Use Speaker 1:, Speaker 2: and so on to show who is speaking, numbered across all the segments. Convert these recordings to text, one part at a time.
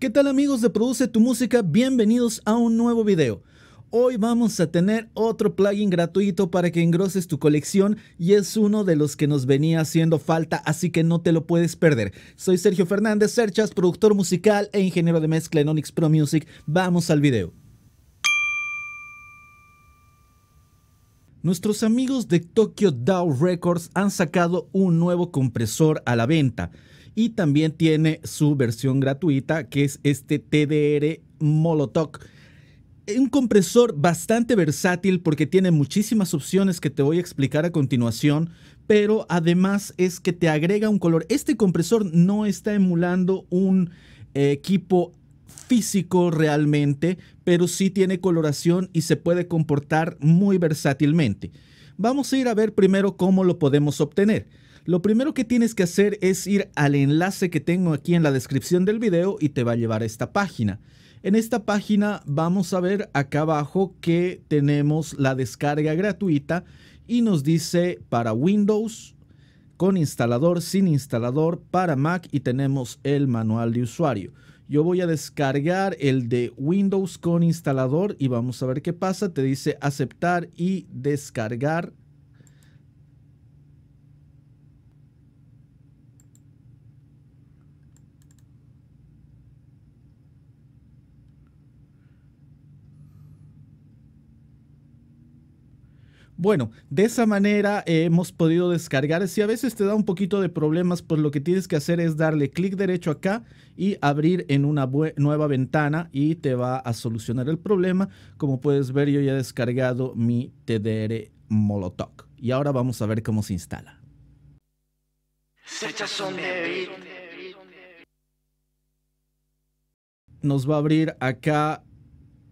Speaker 1: ¿Qué tal amigos de Produce tu Música? Bienvenidos a un nuevo video. Hoy vamos a tener otro plugin gratuito para que engroses tu colección y es uno de los que nos venía haciendo falta, así que no te lo puedes perder. Soy Sergio Fernández Serchas, productor musical e ingeniero de mezcla en Onyx Pro Music. Vamos al video. Nuestros amigos de Tokyo DAO Records han sacado un nuevo compresor a la venta y también tiene su versión gratuita que es este TDR Molotok. Un compresor bastante versátil porque tiene muchísimas opciones que te voy a explicar a continuación, pero además es que te agrega un color. Este compresor no está emulando un equipo físico realmente, pero sí tiene coloración y se puede comportar muy versátilmente. Vamos a ir a ver primero cómo lo podemos obtener. Lo primero que tienes que hacer es ir al enlace que tengo aquí en la descripción del video y te va a llevar a esta página. En esta página vamos a ver acá abajo que tenemos la descarga gratuita y nos dice para Windows, con instalador, sin instalador, para Mac y tenemos el manual de usuario. Yo voy a descargar el de Windows con instalador y vamos a ver qué pasa. Te dice aceptar y descargar Bueno, de esa manera hemos podido descargar. Si a veces te da un poquito de problemas, pues lo que tienes que hacer es darle clic derecho acá y abrir en una nueva ventana y te va a solucionar el problema. Como puedes ver, yo ya he descargado mi TDR Molotov. Y ahora vamos a ver cómo se instala. Nos va a abrir acá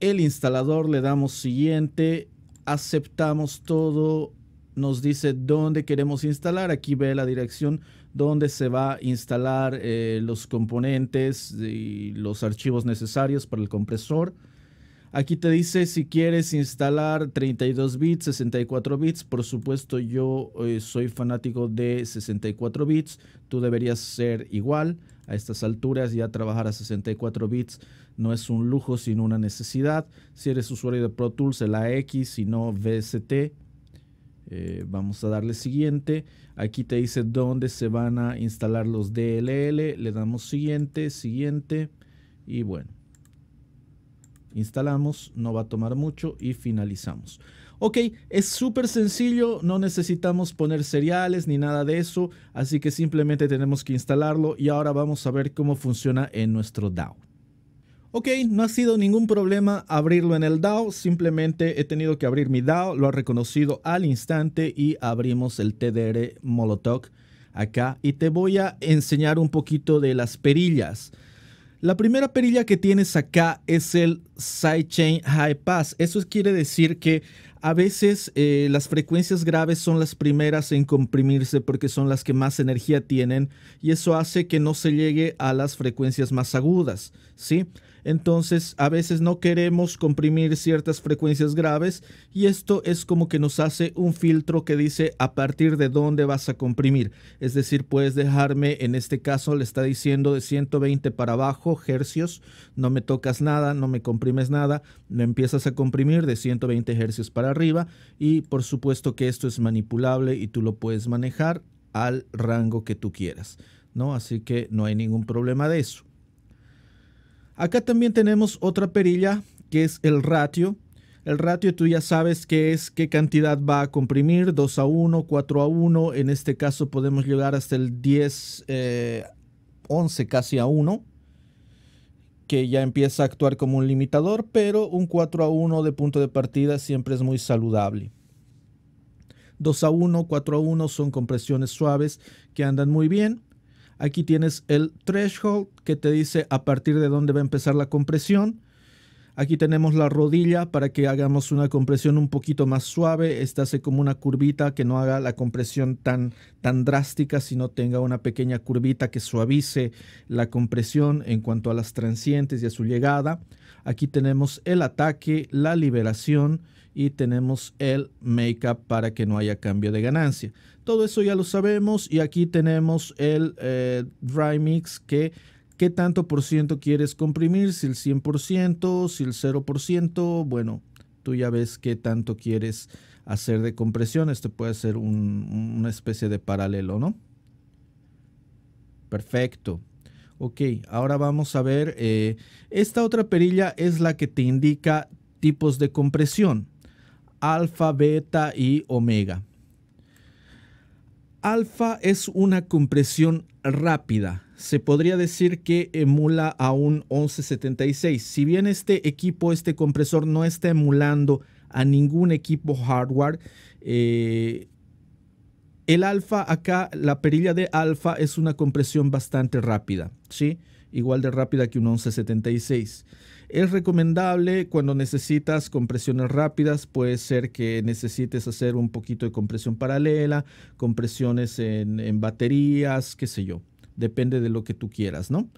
Speaker 1: el instalador, le damos siguiente aceptamos todo, nos dice dónde queremos instalar, aquí ve la dirección donde se va a instalar eh, los componentes y los archivos necesarios para el compresor. Aquí te dice si quieres instalar 32 bits, 64 bits. Por supuesto, yo eh, soy fanático de 64 bits. Tú deberías ser igual a estas alturas. Ya trabajar a 64 bits no es un lujo, sino una necesidad. Si eres usuario de Pro Tools, el AX, si no VST. Eh, vamos a darle siguiente. Aquí te dice dónde se van a instalar los DLL. Le damos siguiente, siguiente. Y bueno instalamos, no va a tomar mucho y finalizamos. Ok, es súper sencillo, no necesitamos poner seriales ni nada de eso, así que simplemente tenemos que instalarlo y ahora vamos a ver cómo funciona en nuestro DAO. Ok, no ha sido ningún problema abrirlo en el DAO, simplemente he tenido que abrir mi DAO, lo ha reconocido al instante y abrimos el TDR Molotok acá y te voy a enseñar un poquito de las perillas. La primera perilla que tienes acá es el sidechain high pass. Eso quiere decir que a veces eh, las frecuencias graves son las primeras en comprimirse porque son las que más energía tienen y eso hace que no se llegue a las frecuencias más agudas, ¿sí? Entonces, a veces no queremos comprimir ciertas frecuencias graves y esto es como que nos hace un filtro que dice a partir de dónde vas a comprimir. Es decir, puedes dejarme, en este caso le está diciendo de 120 para abajo, hercios, no me tocas nada, no me comprimes nada, no empiezas a comprimir de 120 hercios para arriba y por supuesto que esto es manipulable y tú lo puedes manejar al rango que tú quieras, ¿no? Así que no hay ningún problema de eso. Acá también tenemos otra perilla que es el ratio. El ratio tú ya sabes qué es, qué cantidad va a comprimir, 2 a 1, 4 a 1. En este caso podemos llegar hasta el 10, 11 eh, casi a 1 que ya empieza a actuar como un limitador, pero un 4 a 1 de punto de partida siempre es muy saludable. 2 a 1, 4 a 1 son compresiones suaves que andan muy bien. Aquí tienes el threshold que te dice a partir de dónde va a empezar la compresión. Aquí tenemos la rodilla para que hagamos una compresión un poquito más suave. Esta hace como una curvita que no haga la compresión tan, tan drástica, sino tenga una pequeña curvita que suavice la compresión en cuanto a las transientes y a su llegada. Aquí tenemos el ataque, la liberación y tenemos el Makeup para que no haya cambio de ganancia. Todo eso ya lo sabemos y aquí tenemos el eh, dry mix que qué tanto por ciento quieres comprimir, si el 100%, si el 0%, bueno, tú ya ves qué tanto quieres hacer de compresión. Esto puede ser una especie de paralelo, ¿no? Perfecto. Ok, ahora vamos a ver. Eh, esta otra perilla es la que te indica tipos de compresión alfa, beta y omega. Alfa es una compresión rápida. Se podría decir que emula a un 1176. Si bien este equipo, este compresor no está emulando a ningún equipo hardware, eh, el alfa acá, la perilla de alfa es una compresión bastante rápida, ¿sí? sí igual de rápida que un 1176. Es recomendable cuando necesitas compresiones rápidas, puede ser que necesites hacer un poquito de compresión paralela, compresiones en, en baterías, qué sé yo, depende de lo que tú quieras, ¿no?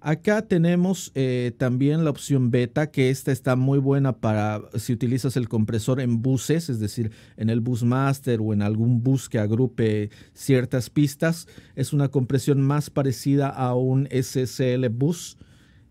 Speaker 1: Acá tenemos eh, también la opción beta, que esta está muy buena para si utilizas el compresor en buses, es decir, en el bus master o en algún bus que agrupe ciertas pistas. Es una compresión más parecida a un SSL bus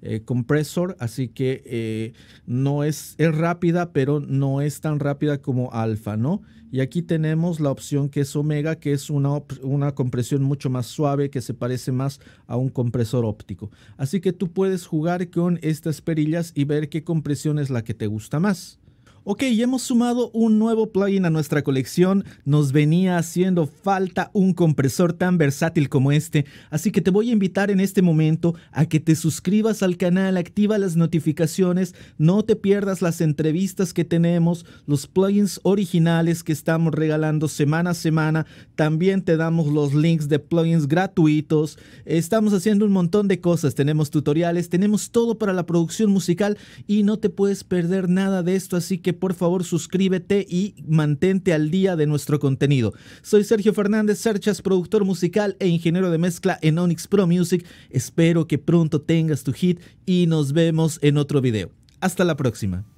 Speaker 1: eh, compresor, así que eh, no es, es rápida, pero no es tan rápida como alfa, ¿no? Y aquí tenemos la opción que es omega, que es una, una compresión mucho más suave, que se parece más a un compresor óptico. Así que tú puedes jugar con estas perillas y ver qué compresión es la que te gusta más. Ok, hemos sumado un nuevo plugin a nuestra colección. Nos venía haciendo falta un compresor tan versátil como este, así que te voy a invitar en este momento a que te suscribas al canal, activa las notificaciones, no te pierdas las entrevistas que tenemos, los plugins originales que estamos regalando semana a semana. También te damos los links de plugins gratuitos. Estamos haciendo un montón de cosas. Tenemos tutoriales, tenemos todo para la producción musical y no te puedes perder nada de esto, así que por favor suscríbete y mantente al día de nuestro contenido. Soy Sergio Fernández Serchas, productor musical e ingeniero de mezcla en Onyx Pro Music. Espero que pronto tengas tu hit y nos vemos en otro video. Hasta la próxima.